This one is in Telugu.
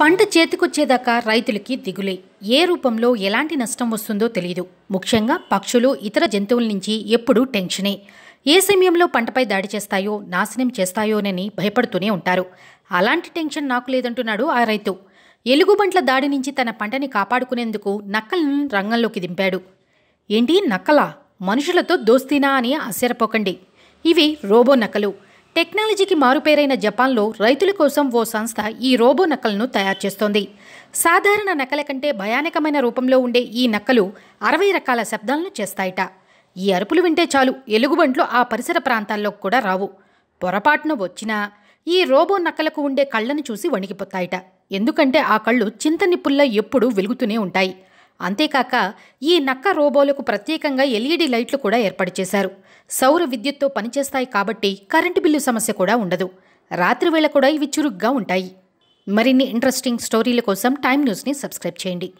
పంట చేతికొచ్చేదాకా రైతులకి దిగులే ఏ రూపంలో ఎలాంటి నష్టం వస్తుందో తెలియదు ముఖ్యంగా పక్షులు ఇతర జంతువుల నుంచి ఎప్పుడూ టెన్షనే ఏ సమయంలో పంటపై దాడి చేస్తాయో నాశనం చేస్తాయోనని భయపడుతూనే ఉంటారు అలాంటి టెన్షన్ నాకు లేదంటున్నాడు ఆ రైతు ఎలుగుబంట్ల దాడి నుంచి తన పంటని కాపాడుకునేందుకు నక్కలను రంగంలోకి దింపాడు ఏంటి నక్కలా మనుషులతో దోస్తీనా అని ఆశ్చర్యపోకండి ఇవి రోబో నక్కలు టెక్నాలజీకి మారుపేరైన జపాన్లో రైతుల కోసం ఓ సంస్థ ఈ రోబో నక్కలను తయారు చేస్తోంది సాధారణ నక్కల కంటే భయానకమైన రూపంలో ఉండే ఈ నక్కలు అరవై రకాల శబ్దాలను చేస్తాయట ఈ అరుపులు వింటే చాలు ఎలుగుబంట్లు ఆ పరిసర ప్రాంతాల్లో కూడా రావు పొరపాటున వచ్చినా ఈ రోబో నక్కలకు ఉండే కళ్ళను చూసి వణికిపోతాయట ఎందుకంటే ఆ కళ్ళు నిప్పుల్లో ఎప్పుడూ వెలుగుతూనే ఉంటాయి అంతేకాక ఈ నక్క రోబోలకు ప్రత్యేకంగా ఎల్ఈడి లైట్లు కూడా ఏర్పాటు చేశారు సౌర విద్యుత్తో పనిచేస్తాయి కాబట్టి కరెంటు బిల్లు సమస్య కూడా ఉండదు రాత్రివేళ కూడా ఇవి చురుగ్గా ఉంటాయి మరిన్ని ఇంట్రెస్టింగ్ స్టోరీల కోసం టైమ్ న్యూస్ని సబ్స్క్రైబ్ చేయండి